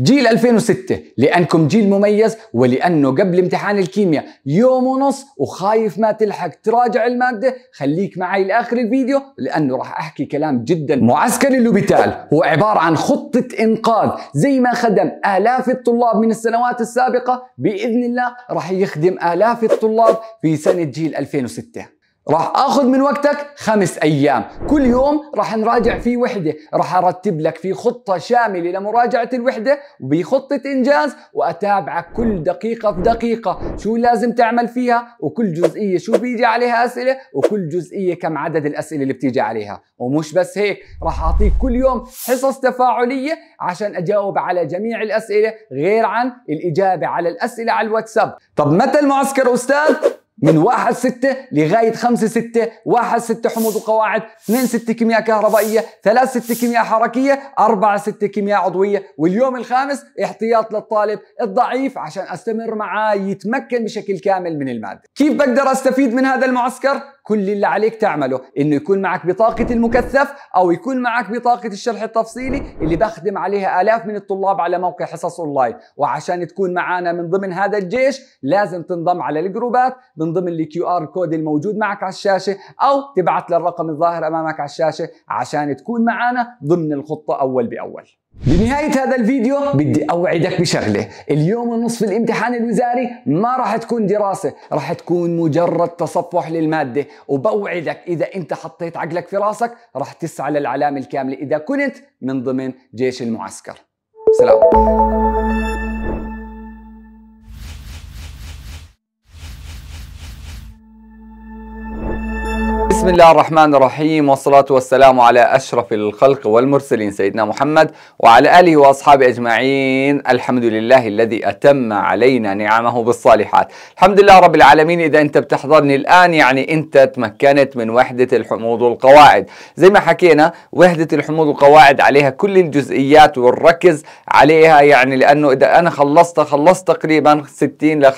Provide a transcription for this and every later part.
جيل 2006 لأنكم جيل مميز ولأنه قبل امتحان الكيمياء يوم ونص وخايف ما تلحق تراجع المادة خليك معي لآخر الفيديو لأنه راح أحكي كلام جدا معسكر اللوبيتال هو عبارة عن خطة إنقاذ زي ما خدم آلاف الطلاب من السنوات السابقة بإذن الله راح يخدم آلاف الطلاب في سنة جيل 2006 راح اخذ من وقتك خمس ايام كل يوم راح نراجع فيه وحده راح ارتب لك في خطه شامله لمراجعه الوحده وبخطه انجاز واتابعك كل دقيقه بدقيقه شو لازم تعمل فيها وكل جزئيه شو بيجي عليها اسئله وكل جزئيه كم عدد الاسئله اللي بتيجي عليها ومش بس هيك راح اعطيك كل يوم حصص تفاعليه عشان اجاوب على جميع الاسئله غير عن الاجابه على الاسئله على الواتساب طب متى المعسكر استاذ من 1 6 لغايه 5 6 1 6 حمض وقواعد 2 6 كيمياء كهربائيه 3 6 كيمياء حركيه 4 6 كيمياء عضويه واليوم الخامس احتياط للطالب الضعيف عشان استمر معاه يتمكن بشكل كامل من الماده كيف بقدر استفيد من هذا المعسكر كل اللي عليك تعمله انه يكون معك بطاقة المكثف او يكون معك بطاقة الشرح التفصيلي اللي بخدم عليها الاف من الطلاب على موقع حصص اونلاين وعشان تكون معنا من ضمن هذا الجيش لازم تنضم على الجروبات من ضمن الكيو ار كود الموجود معك على الشاشة او تبعث للرقم الظاهر امامك على الشاشة عشان تكون معنا ضمن الخطة اول باول بنهاية هذا الفيديو بدي أوعدك بشغلة اليوم النصف الامتحان الوزاري ما راح تكون دراسة راح تكون مجرد تصفح للمادة وبوعدك إذا أنت حطيت عقلك في راسك راح تسعى للعلامة الكاملة إذا كنت من ضمن جيش المعسكر سلام بسم الله الرحمن الرحيم والصلاة والسلام على أشرف الخلق والمرسلين سيدنا محمد وعلى آله وأصحابه أجمعين الحمد لله الذي أتم علينا نعمه بالصالحات الحمد لله رب العالمين إذا أنت بتحضرني الآن يعني أنت تمكنت من وحدة الحموض والقواعد زي ما حكينا وحدة الحموض والقواعد عليها كل الجزئيات والركز عليها يعني لأنه إذا أنا خلصت خلصت تقريبا 60 ل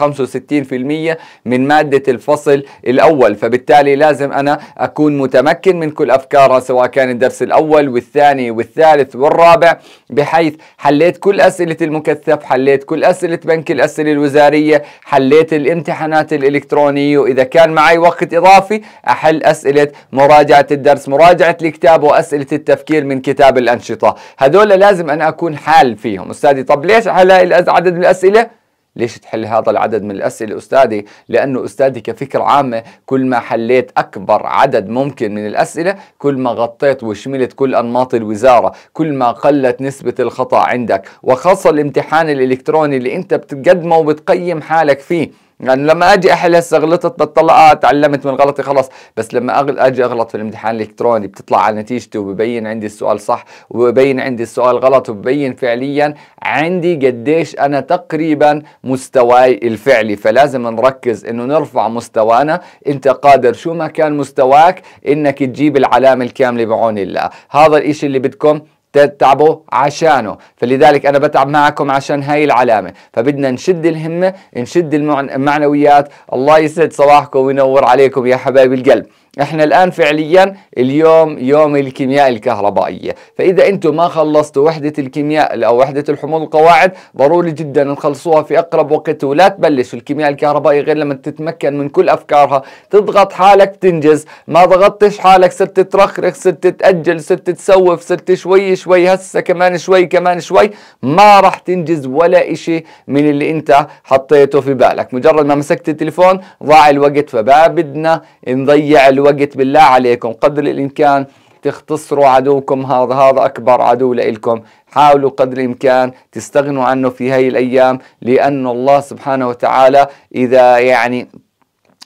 65% من مادة الفصل الأول فبالتالي لازم أنا أكون متمكن من كل أفكارها سواء كان الدرس الأول والثاني والثالث والرابع بحيث حليت كل أسئلة المكثف حليت كل أسئلة بنك الأسئلة الوزارية حليت الامتحانات الإلكترونية وإذا كان معي وقت إضافي أحل أسئلة مراجعة الدرس مراجعة الكتاب وأسئلة التفكير من كتاب الأنشطة هذول لازم أنا أكون حال فيهم أستاذي طب ليش على عدد الأسئلة ليش تحل هذا العدد من الأسئلة أستاذي؟ لأنه أستاذي كفكرة عامة كل ما حليت أكبر عدد ممكن من الأسئلة كل ما غطيت وشملت كل أنماط الوزارة كل ما قلت نسبة الخطأ عندك وخاصة الامتحان الإلكتروني اللي أنت بتقدمه وبتقيم حالك فيه يعني لما اجي احل هسه غلطت بتطلع اه تعلمت من غلطي خلص بس لما أغل... اجي اغلط في الامتحان الالكتروني بتطلع على نتيجتي وببين عندي السؤال صح وببين عندي السؤال غلط وببين فعليا عندي قديش انا تقريبا مستواي الفعلي فلازم نركز انه نرفع مستوانا انت قادر شو ما كان مستواك انك تجيب العلامه الكامله بعون الله هذا الاشي اللي بدكم تتعبوا عشانه فلذلك أنا بتعب معكم عشان هاي العلامة فبدنا نشد الهمة نشد المعنويات الله يسعد صباحكم وينور عليكم يا حبايب القلب احنا الان فعليا اليوم يوم الكيمياء الكهربائيه فاذا انتم ما خلصتوا وحده الكيمياء او وحده الحمول القواعد ضروري جدا نخلصوها في اقرب وقت ولا تبلش الكيمياء الكهربائيه غير لما تتمكن من كل افكارها تضغط حالك تنجز ما ضغطتش حالك صرت ترخرخ صرت تتاجل صرت تسوف صرت شوي شوي هسه كمان شوي كمان شوي ما راح تنجز ولا اشي من اللي انت حطيته في بالك مجرد ما مسكت التليفون ضاع الوقت فما بدنا نضيع الوقت الوقت بالله عليكم قدر الإمكان تختصروا عدوكم هذا هذا أكبر عدو لكم حاولوا قدر الإمكان تستغنوا عنه في هاي الأيام لأن الله سبحانه وتعالى إذا يعني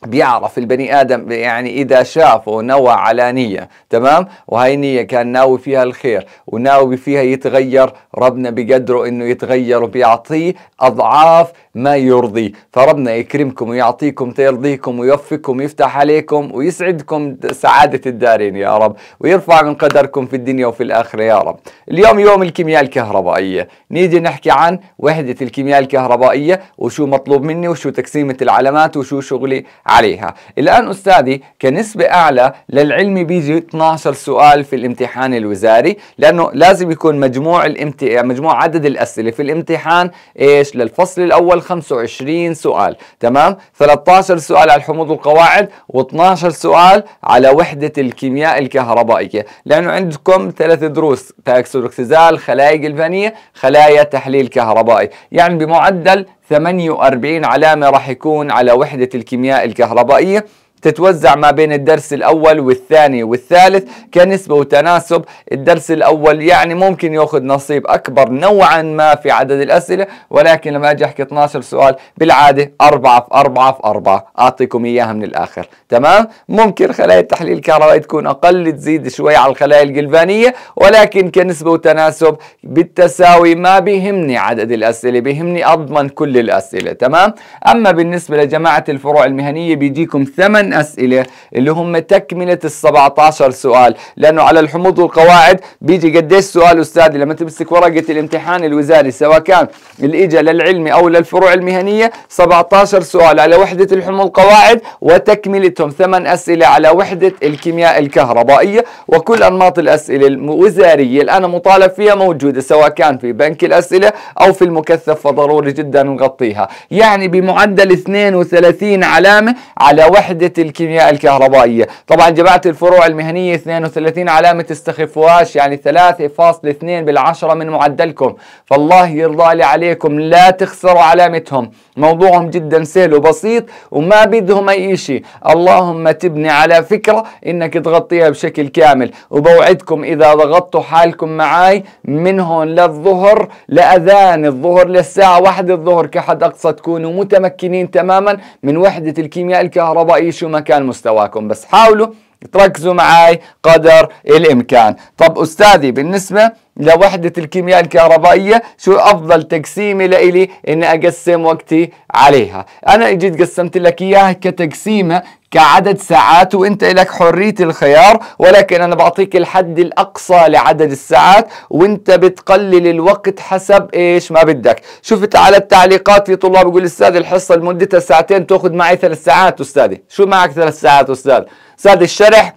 بيعرف البني ادم يعني اذا شافه نوى على نيه تمام وهي نيه كان ناوي فيها الخير وناوي فيها يتغير ربنا بقدره انه يتغير وبيعطيه اضعاف ما يرضي فربنا يكرمكم ويعطيكم تيرضيكم ويوفقكم ويفتح عليكم ويسعدكم سعادة الدارين يا رب ويرفع من قدركم في الدنيا وفي الآخرة يا رب اليوم يوم الكيمياء الكهربائية نيجي نحكي عن وحدة الكيمياء الكهربائية وشو مطلوب مني وشو تقسيمة العلامات وشو شغلي عليها الآن أستاذي كنسبة أعلى للعلم بيجي 12 سؤال في الامتحان الوزاري لأنه لازم يكون مجموع الامت... مجموع عدد الأسئلة في الامتحان إيش للفصل الأول 25 سؤال تمام 13 سؤال على الحموض والقواعد و12 سؤال على وحدة الكيمياء الكهربائية لأنه عندكم ثلاث دروس تاكسودوكسيزال خلايا جلفانية خلايا تحليل كهربائي يعني بمعدل 48 علامة راح يكون على وحدة الكيمياء الكهربائية تتوزع ما بين الدرس الأول والثاني والثالث كنسبة وتناسب الدرس الأول يعني ممكن يأخذ نصيب أكبر نوعا ما في عدد الأسئلة ولكن لما أجي أحكي 12 سؤال بالعادة 4 في 4 في 4 أعطيكم إياها من الآخر تمام ممكن خلايا التحليل الكهربائي تكون أقل تزيد شوي على الخلايا الجلفانية ولكن كنسبة وتناسب بالتساوي ما بيهمني عدد الأسئلة بيهمني أضمن كل الأسئلة تمام أما بالنسبة لجماعة الفروع المهنية بيجيكم ثمن ثمان اسئله اللي هم تكمله ال 17 سؤال لانه على الحموض والقواعد بيجي قديش سؤال استاذي لما تمسك ورقه الامتحان الوزاري سواء كان اللي إجا للعلمي او للفروع المهنيه 17 سؤال على وحده الحموض والقواعد وتكملتهم ثمان اسئله على وحده الكيمياء الكهربائيه وكل انماط الاسئله الوزاريه اللي انا مطالب فيها موجوده سواء كان في بنك الاسئله او في المكثف فضروري جدا نغطيها يعني بمعدل 32 علامه على وحده الكيمياء الكهربائية طبعا جماعة الفروع المهنية 32 علامة استخفواش يعني 3.2 بالعشرة من معدلكم فالله يرضى لي عليكم لا تخسروا علامتهم موضوعهم جدا سهل وبسيط وما بدهم اي شيء اللهم تبني على فكرة انك تغطيها بشكل كامل وبوعدكم اذا ضغطتوا حالكم معي من هون للظهر لاذان الظهر للساعة 1 الظهر كحد اقصى تكونوا متمكنين تماما من وحدة الكيمياء الكهربائية شو كان مستواكم بس حاولوا تركزوا معي قدر الإمكان طب أستاذي بالنسبة لوحدة الكيمياء الكهربائية شو أفضل تقسيمة لإلي إني أقسم وقتي عليها أنا إجيت قسمت لك إياها كتقسيمة كعدد ساعات وانت لك حرية الخيار ولكن انا بعطيك الحد الاقصى لعدد الساعات وانت بتقلل الوقت حسب ايش ما بدك شفت على التعليقات في طلاب يقول استاذ الحصة لمدتها ساعتين تاخذ معي ثلاث ساعات استاذي شو معك ثلاث ساعات استاذ استاذ الشرح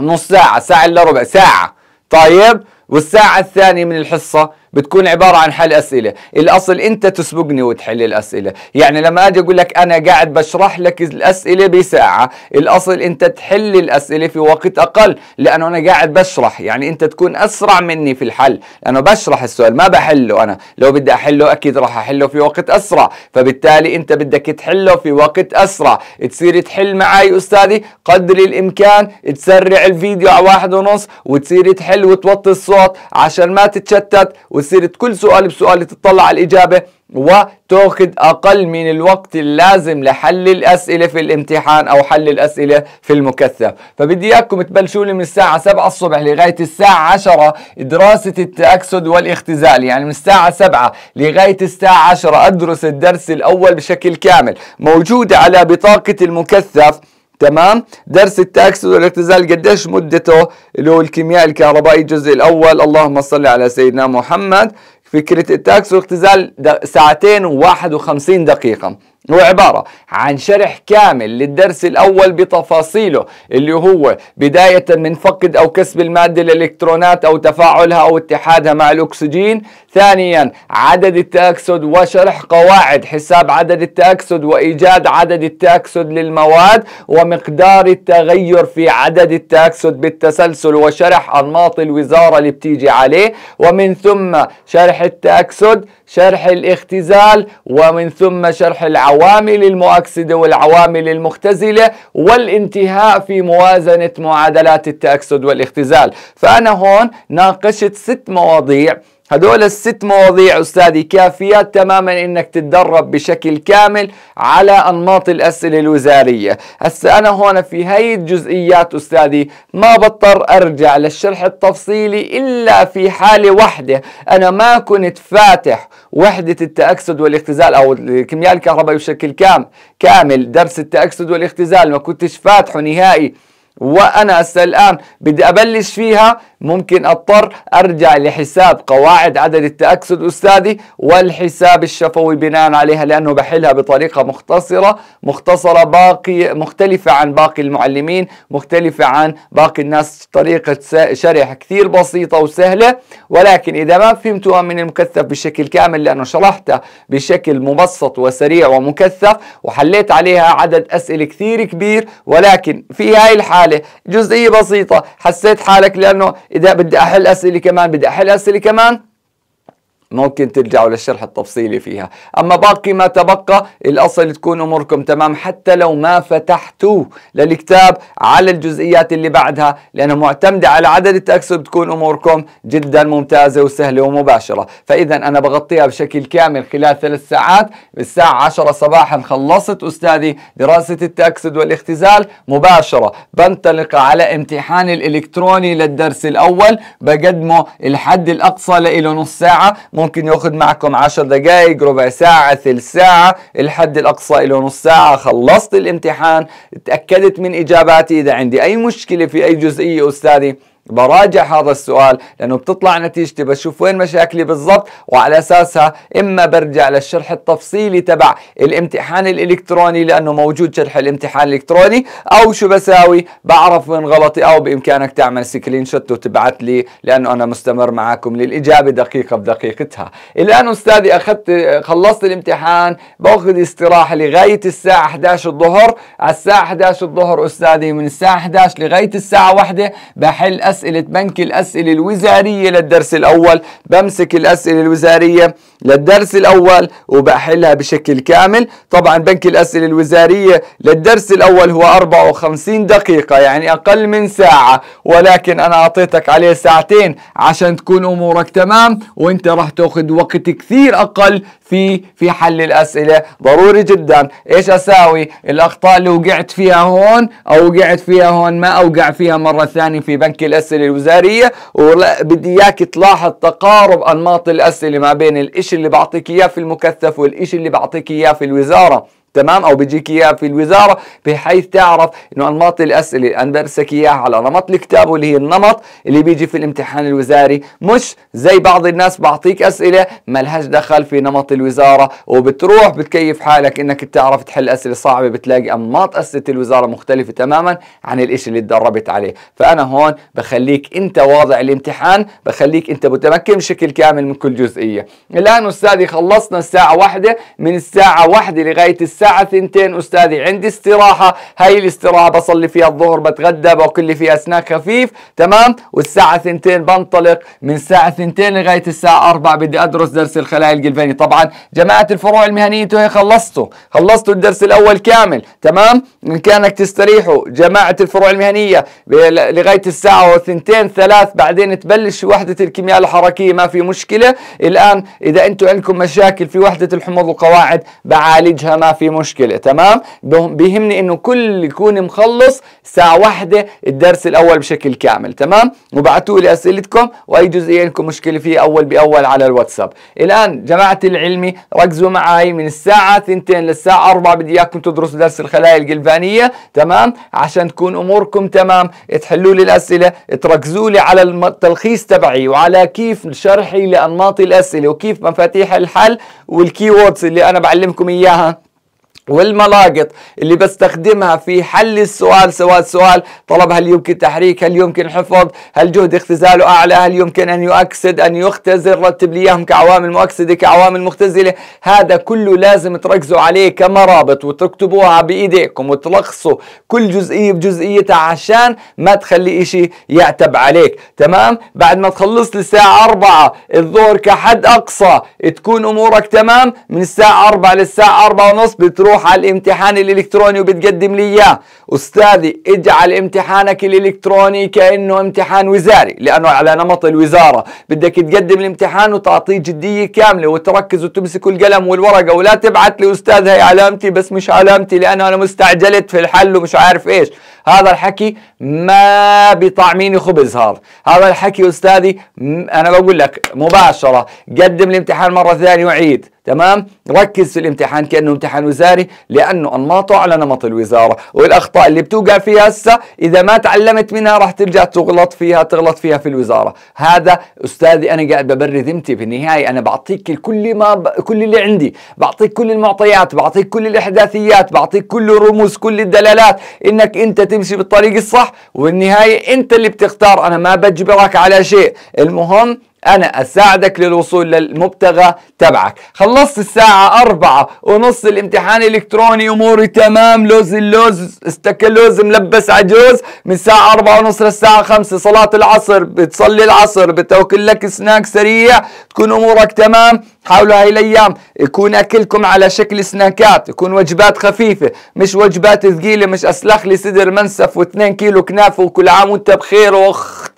نص ساعة ساعة إلا ربع ساعة طيب والساعة الثانية من الحصة بتكون عبارة عن حل أسئلة الأصل أنت تسبقني وتحل الأسئلة يعني لما أجي أقول لك أنا قاعد بشرح لك الأسئلة بساعة الأصل أنت تحل الأسئلة في وقت أقل لأنه أنا قاعد بشرح يعني أنت تكون أسرع مني في الحل أنا بشرح السؤال ما بحله أنا لو بدي أحله أكيد راح أحله في وقت أسرع فبالتالي أنت بدك تحله في وقت أسرع تصير تحل معي أستاذي قدر الإمكان تسرع الفيديو على واحد ونص وتصير تحل وتوطي الصوت عشان ما تتشتت وتصير كل سؤال بسؤال تطلع على الإجابة وتاخذ أقل من الوقت اللازم لحل الأسئلة في الامتحان أو حل الأسئلة في المكثف فبدي إياكم تبلشوا لي من الساعة 7 الصبح لغاية الساعة 10 دراسة التأكسد والاختزال يعني من الساعة 7 لغاية الساعة 10 أدرس الدرس الأول بشكل كامل موجودة على بطاقة المكثف تمام درس التاكسد والاختزال قديش مدته اللي هو الكيمياء الكهربائي الجزء الاول اللهم صل على سيدنا محمد فكره التاكسد والاختزال ساعتين و51 دقيقه هو عبارة عن شرح كامل للدرس الأول بتفاصيله اللي هو بداية من فقد أو كسب المادة الإلكترونات أو تفاعلها أو اتحادها مع الأكسجين ثانيا عدد التأكسد وشرح قواعد حساب عدد التأكسد وإيجاد عدد التأكسد للمواد ومقدار التغير في عدد التأكسد بالتسلسل وشرح أنماط الوزارة اللي بتيجي عليه ومن ثم شرح التأكسد شرح الاختزال ومن ثم شرح العوامل العوامل المؤكسدة والعوامل المختزلة والانتهاء في موازنة معادلات التأكسد والاختزال فأنا هون ناقشت ست مواضيع هدول الست مواضيع أستاذي كافيات تماما أنك تتدرب بشكل كامل على أنماط الأسئلة الوزارية هسه أنا هون في هاي الجزئيات أستاذي ما بضطر أرجع للشرح التفصيلي إلا في حالة واحدة أنا ما كنت فاتح وحدة التأكسد والاختزال أو الكيمياء الكهربائية بشكل كامل كامل درس التأكسد والاختزال ما كنتش فاتحه نهائي وانا هسه الان بدي ابلش فيها ممكن اضطر ارجع لحساب قواعد عدد التاكسد استاذي والحساب الشفوي بناء عليها لانه بحلها بطريقه مختصره مختصره باقي مختلفه عن باقي المعلمين مختلفه عن باقي الناس طريقه شرح كثير بسيطه وسهله ولكن اذا ما فهمتوها من المكثف بشكل كامل لانه شرحتها بشكل مبسط وسريع ومكثف وحليت عليها عدد اسئله كثير كبير ولكن في هاي الحاله حالة جزئية بسيطة حسيت حالك لأنه إذا بدي أحل أسئلة كمان بدي أحل أسئلة كمان ممكن ترجعوا للشرح التفصيلي فيها أما باقي ما تبقى الأصل تكون أموركم تمام حتى لو ما فتحتوه للكتاب على الجزئيات اللي بعدها لأنه معتمدة على عدد التأكسد بتكون أموركم جدا ممتازة وسهلة ومباشرة فإذا أنا بغطيها بشكل كامل خلال ثلاث ساعات بالساعة 10 صباحا خلصت أستاذي دراسة التأكسد والاختزال مباشرة بنطلق على امتحان الإلكتروني للدرس الأول بقدمه الحد الأقصى له نص ساعة ممكن ياخد معكم 10 دقائق ربع ساعة ثلث ساعة الحد الأقصى له نص ساعة خلصت الامتحان تأكدت من إجاباتي إذا عندي أي مشكلة في أي جزئية أستاذي براجع هذا السؤال لانه بتطلع نتيجتي بشوف وين مشاكلي بالضبط وعلى اساسها اما برجع للشرح التفصيلي تبع الامتحان الالكتروني لانه موجود شرح الامتحان الالكتروني او شو بساوي بعرف وين غلطي او بامكانك تعمل سكرين شوت وتبعث لي لانه انا مستمر معكم للاجابه دقيقه بدقيقتها الان استاذي اخذت خلصت الامتحان باخذ استراحه لغايه الساعه 11 الظهر على الساعه 11 الظهر استاذي من الساعه 11 لغايه الساعه 1 بحل أسئلة بنك الأسئلة الوزارية للدرس الأول بمسك الأسئلة الوزارية للدرس الأول وبحلها بشكل كامل طبعا بنك الأسئلة الوزارية للدرس الأول هو 54 دقيقة يعني أقل من ساعة ولكن أنا أعطيتك عليه ساعتين عشان تكون أمورك تمام وانت راح تاخذ وقت كثير أقل في في حل الاسئله ضروري جدا ايش اساوي الاخطاء اللي وقعت فيها هون او وقعت فيها هون ما اوقع فيها مره ثانيه في بنك الاسئله الوزاريه وبدي اياك تلاحظ تقارب انماط الاسئله ما بين الشيء اللي بعطيك اياه في المكثف والشيء اللي بعطيك اياه في الوزاره تمام او بيجيك اياها في الوزاره بحيث تعرف انه انماط الاسئله اللي انا اياها على نمط الكتاب واللي هي النمط اللي بيجي في الامتحان الوزاري مش زي بعض الناس بعطيك اسئله ما لهاش دخل في نمط الوزاره وبتروح بتكيف حالك انك بتعرف تحل اسئله صعبه بتلاقي انماط اسئله الوزاره مختلفه تماما عن الاشي اللي تدربت عليه فانا هون بخليك انت واضع الامتحان بخليك انت متمكن بشكل كامل من كل جزئيه الان استاذي خلصنا الساعه واحدة من الساعه واحدة لغايه الساعه الساعة ثنتين أستاذي عندي استراحة هاي الاستراحة بصلي فيها الظهر بتغدى باكل لي فيها سناك خفيف تمام والساعة ثنتين بنطلق من الساعة ثنتين لغاية الساعة 4 بدي أدرس درس الخلايا الجلفاني طبعا جماعة الفروع المهنية انتوا خلصتوا خلصتوا الدرس الأول كامل تمام إن كانك تستريحوا جماعة الفروع المهنية لغاية الساعة وثنتين ثلاث بعدين تبلش وحدة الكيمياء الحركية ما في مشكلة الآن إذا أنتوا عندكم مشاكل في وحدة الحموض والقواعد بعالجها ما في مشكله تمام بيهمني انه كل يكون مخلص ساعه واحده الدرس الاول بشكل كامل تمام وبعتوا لي اسئلتكم واي جزئيه لكم مشكله فيه اول باول على الواتساب الان جماعه العلمي ركزوا معي من الساعه ثنتين للساعه اربعة بدي اياكم تدرسوا درس الخلايا الجلفانيه تمام عشان تكون اموركم تمام تحلوا لي الاسئله تركزوا لي على التلخيص تبعي وعلى كيف شرحي لانماط الاسئله وكيف مفاتيح الحل والكيوردز اللي انا بعلمكم اياها والملاقط اللي بستخدمها في حل السؤال سواء السؤال طلب هل يمكن تحريك هل يمكن حفظ هل جهد اختزاله أعلى هل يمكن أن يؤكسد أن يختزل رتب لي إياهم كعوامل مؤكسدة كعوامل مختزلة هذا كله لازم تركزوا عليه كمرابط وتكتبوها بإيديكم وتلخصوا كل جزئية بجزئيتها عشان ما تخلي إشي يعتب عليك تمام بعد ما تخلص الساعه 4 الظهر كحد أقصى تكون أمورك تمام من الساعة 4 للساعة 4 ونص بتروح على الامتحان الالكتروني وبتقدم لي اياه أستاذي اجعل امتحانك الإلكتروني كأنه امتحان وزاري لأنه على نمط الوزارة بدك تقدم الامتحان وتعطيه جدية كاملة وتركز وتمسك القلم والورقة ولا تبعت لي أستاذ هي علامتي بس مش علامتي لأنه أنا مستعجلت في الحل ومش عارف إيش هذا الحكي ما بطعميني خبز هذا هذا الحكي أستاذي أنا بقول لك مباشرة قدم الامتحان مرة ثانية وعيد تمام ركز في الامتحان كأنه امتحان وزاري لأنه أنماطه على نمط الوزارة والأخطاء اللي بتوقع فيها هسه اذا ما تعلمت منها راح ترجع تغلط فيها تغلط فيها في الوزاره هذا استاذي انا قاعد ببرر ذمتي في النهايه انا بعطيك كل ما ب... كل اللي عندي بعطيك كل المعطيات بعطيك كل الاحداثيات بعطيك كل الرموز كل الدلالات انك انت تمشي بالطريق الصح والنهايه انت اللي بتختار انا ما بجبرك على شيء المهم أنا أساعدك للوصول للمبتغى تبعك خلصت الساعة أربعة ونص الامتحان الإلكتروني أموري تمام لوز اللوز استكلوز ملبس عجوز من الساعة أربعة ونص للساعة خمسة صلاة العصر بتصلي العصر بتوكل لك سناك سريع تكون أمورك تمام حاولوا هاي الايام يكون اكلكم على شكل سناكات يكون وجبات خفيفه مش وجبات ثقيله مش اسلخ لي صدر منسف و2 كيلو كنافه وكل عام وانت بخير واخ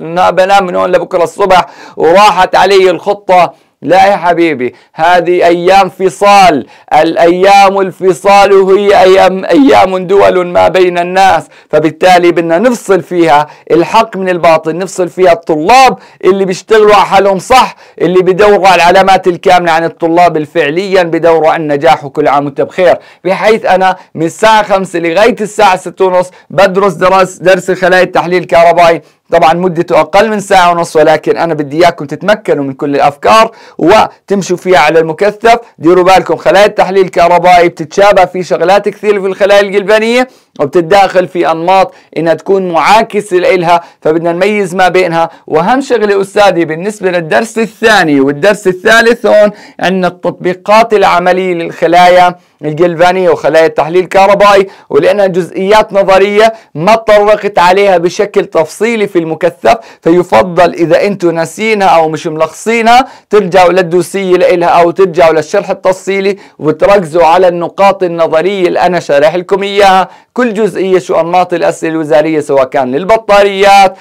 بنام من هون لبكره الصبح وراحت علي الخطة لا يا حبيبي هذه أيام فصال الأيام الفصال هي أيام, أيام دول ما بين الناس فبالتالي بدنا نفصل فيها الحق من الباطل نفصل فيها الطلاب اللي بيشتغلوا على حالهم صح اللي بدوروا على العلامات الكاملة عن الطلاب الفعليا بدوروا على النجاح وكل عام وانت بخير بحيث أنا من الساعة 5 لغاية الساعة 6 ونص بدرس درس درس الخلايا التحليل الكهربائي طبعا مدته أقل من ساعة ونص ولكن أنا بدي إياكم تتمكنوا من كل الأفكار وتمشوا فيها على المكثف ديروا بالكم خلايا التحليل الكهربائي بتتشابه في شغلات كثير في الخلايا الجلبانية وبتتداخل في أنماط إنها تكون معاكسة لإلها فبدنا نميز ما بينها وأهم شغلة أستاذي بالنسبة للدرس الثاني والدرس الثالث هون عندنا التطبيقات العملية للخلايا الجلفانية وخلايا التحليل الكهربائي ولأنها جزئيات نظرية ما تطرقت عليها بشكل تفصيلي في المكثف فيفضل اذا انتم ناسينها او مش ملخصينها ترجعوا للدوسيه لإلها او ترجعوا للشرح التفصيلي وتركزوا على النقاط النظريه اللي انا شارح لكم اياها كل جزئيه شو انماط الاسئله الوزاريه سواء كان للبطاريات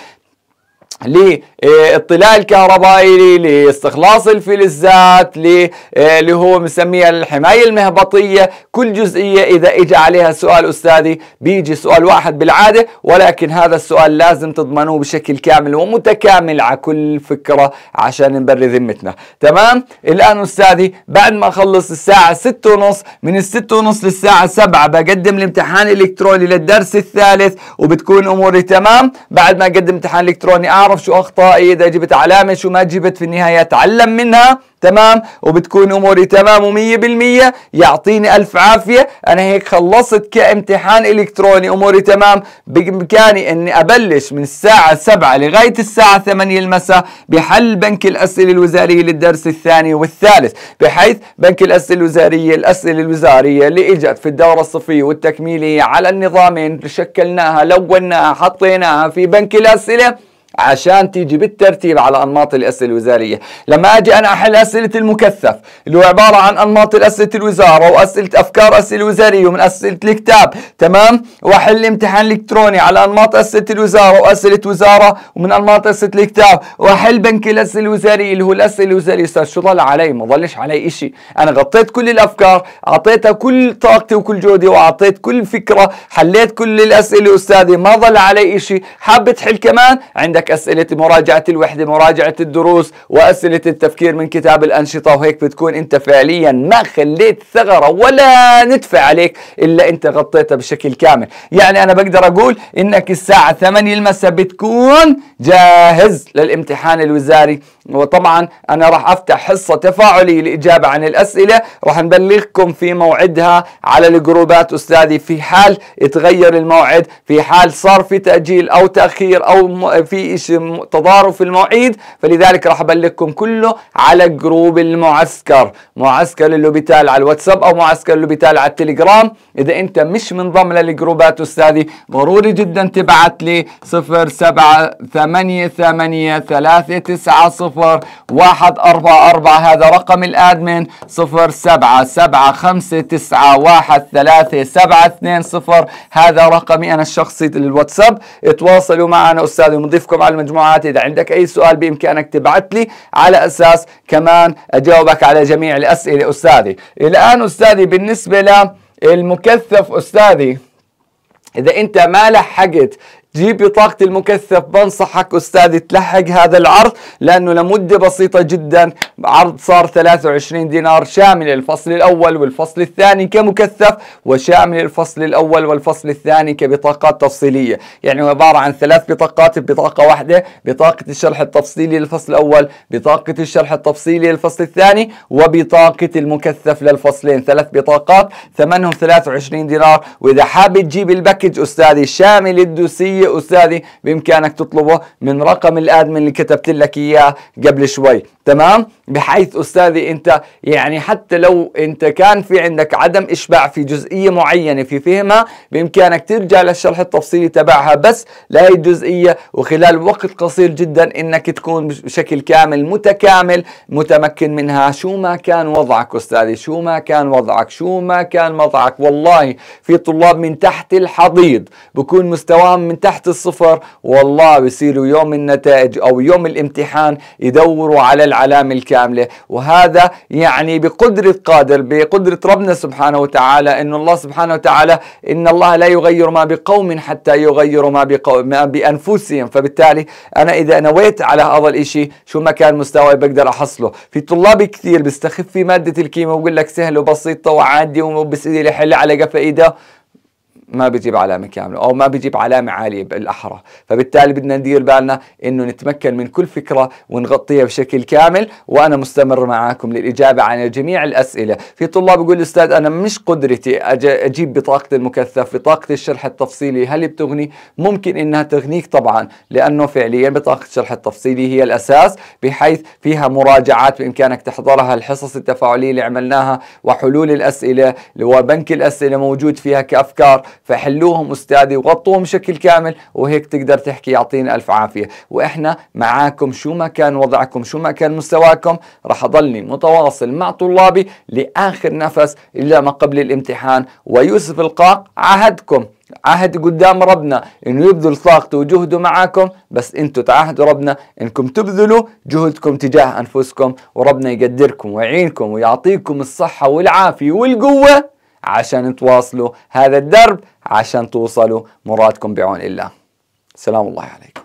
ليه إيه، اطلاع الكهربائي لاستخلاص الفلزات إيه، اللي هو مسميها الحماية المهبطية كل جزئية إذا إجا عليها سؤال أستاذي بيجي سؤال واحد بالعادة ولكن هذا السؤال لازم تضمنوه بشكل كامل ومتكامل على كل فكرة عشان نبرر ذمتنا تمام الآن أستاذي بعد ما أخلص الساعة ستة ونص من الستة ونص للساعة سبعة بقدم الامتحان الإلكتروني للدرس الثالث وبتكون أموري تمام بعد ما أقدم امتحان إلكتروني أعرف شو أخطاء الاخطاء اذا جبت علامه شو ما جبت في النهايه اتعلم منها تمام وبتكون اموري تمام و100% يعطيني الف عافيه انا هيك خلصت كامتحان الكتروني اموري تمام بامكاني اني ابلش من الساعه 7 لغايه الساعه 8 المساء بحل بنك الاسئله الوزاريه للدرس الثاني والثالث بحيث بنك الاسئله الوزاريه الاسئله الوزاريه اللي اجت في الدوره الصفيه والتكميليه على النظامين شكلناها لوناها حطيناها في بنك الاسئله عشان تيجي بالترتيب على انماط الاسئله الوزاريه، لما اجي انا احل اسئله المكثف اللي هو عباره عن انماط الاسئله الوزاره واسئله افكار اسئله وزاريه ومن اسئله الكتاب، تمام؟ واحل امتحان الكتروني على انماط اسئله الوزاره واسئله وزاره ومن انماط اسئله الكتاب، واحل بنك الاسئله الوزاريه اللي هو الاسئله الوزاريه، استاذ شو ضل علي؟ ما ضلش علي شيء، انا غطيت كل الافكار، اعطيتها كل طاقتي وكل جهدي واعطيت كل فكره، حليت كل الاسئله استاذي، ما ضل علي شيء، حاب تحل كمان عندك عندك اسئله مراجعه الوحده مراجعه الدروس واسئله التفكير من كتاب الانشطه وهيك بتكون انت فعليا ما خليت ثغره ولا ندفع عليك الا انت غطيتها بشكل كامل يعني انا بقدر اقول انك الساعه 8 المساء بتكون جاهز للامتحان الوزاري وطبعا انا راح افتح حصه تفاعليه للاجابه عن الاسئله راح نبلغكم في موعدها على الجروبات استاذي في حال تغير الموعد في حال صار في تاجيل او تاخير او في شيء تضارب في المواعيد فلذلك راح ابلغكم كله على جروب المعسكر معسكر اللوبيتال على الواتساب او معسكر اللوبيتال على التليجرام اذا انت مش منضم للجروبات استاذي ضروري جدا تبعت لي 8 8 3 9 0 صفر واحد أربعة أربعة هذا رقم الأدمن صفر سبعة سبعة خمسة تسعة واحد ثلاثة سبعة اثنين صفر هذا رقمي أنا الشخصي للواتساب تواصلوا معنا أستاذ ونضيفكم على المجموعات إذا عندك أي سؤال بإمكانك تبعث لي على أساس كمان أجاوبك على جميع الأسئلة أستاذي الآن أستاذي بالنسبة للمكثف أستاذي إذا أنت ما لحقت جيب بطاقة المكثف بنصحك أستاذي تلحق هذا العرض لأنه لمدة بسيطة جدا عرض صار 23 دينار شامل الفصل الأول والفصل الثاني كمكثف وشامل الفصل الأول والفصل الثاني كبطاقات تفصيلية يعني عبارة عن ثلاث بطاقات ببطاقة واحدة بطاقة الشرح التفصيلي للفصل الأول بطاقة الشرح التفصيلي للفصل الثاني وبطاقة المكثف للفصلين ثلاث بطاقات ثمنهم 23 دينار وإذا حابب تجيب الباكج أستاذي شامل الدوسية أستاذي بإمكانك تطلبه من رقم الأدمن اللي كتبت لك إياه قبل شوي تمام بحيث أستاذي أنت يعني حتى لو أنت كان في عندك عدم إشباع في جزئية معينة في فهمها بإمكانك ترجع للشرح التفصيلي تبعها بس لهي الجزئية وخلال وقت قصير جدا أنك تكون بشكل كامل متكامل متمكن منها شو ما كان وضعك أستاذي شو ما كان وضعك شو ما كان وضعك والله في طلاب من تحت الحضيض بكون مستواهم من تحت الصفر والله بصيروا يوم النتائج أو يوم الامتحان يدوروا على العلامة الكاملة وهذا يعني بقدرة قادر بقدرة ربنا سبحانه وتعالى أن الله سبحانه وتعالى إن الله لا يغير ما بقوم حتى يغيروا ما, بقوم ما بأنفسهم فبالتالي أنا إذا نويت على هذا الإشي شو ما كان مستواي بقدر أحصله في طلاب كثير بيستخف في مادة الكيمياء وبقول لك سهل وبسيطة وعادي وبصير يحل على قفا إيده ما بيجيب علامه كامله او ما بيجيب علامه عاليه بالاحرى فبالتالي بدنا ندير بالنا انه نتمكن من كل فكره ونغطيها بشكل كامل وانا مستمر معاكم للاجابه عن جميع الاسئله في طلاب يقول استاذ انا مش قدرتي اجيب بطاقه المكثف بطاقه الشرح التفصيلي هل بتغني ممكن انها تغنيك طبعا لانه فعليا بطاقه الشرح التفصيلي هي الاساس بحيث فيها مراجعات بامكانك تحضرها الحصص التفاعليه اللي عملناها وحلول الاسئله وبنك الاسئله موجود فيها كافكار فحلوهم أستاذي وغطوهم بشكل كامل وهيك تقدر تحكي يعطينا ألف عافية وإحنا معاكم شو ما كان وضعكم شو ما كان مستواكم راح أضلني متواصل مع طلابي لآخر نفس إلا ما قبل الامتحان ويوسف القاق عهدكم عهد قدام ربنا انه يبذل طاقته وجهده معاكم بس انتوا تعهدوا ربنا انكم تبذلوا جهدكم تجاه انفسكم وربنا يقدركم ويعينكم ويعطيكم الصحه والعافيه والقوه عشان تواصلوا هذا الدرب عشان توصلوا مرادكم بعون الله سلام الله عليكم